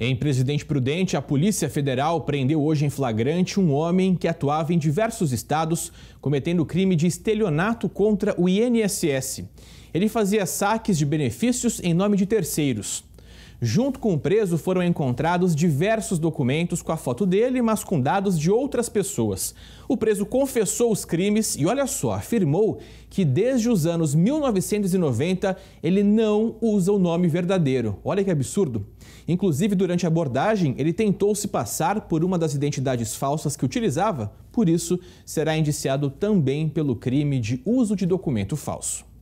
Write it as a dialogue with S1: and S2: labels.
S1: Em Presidente Prudente, a Polícia Federal prendeu hoje em flagrante um homem que atuava em diversos estados cometendo o crime de estelionato contra o INSS. Ele fazia saques de benefícios em nome de terceiros. Junto com o preso foram encontrados diversos documentos com a foto dele, mas com dados de outras pessoas. O preso confessou os crimes e, olha só, afirmou que desde os anos 1990 ele não usa o nome verdadeiro. Olha que absurdo! Inclusive, durante a abordagem, ele tentou se passar por uma das identidades falsas que utilizava, por isso, será indiciado também pelo crime de uso de documento falso.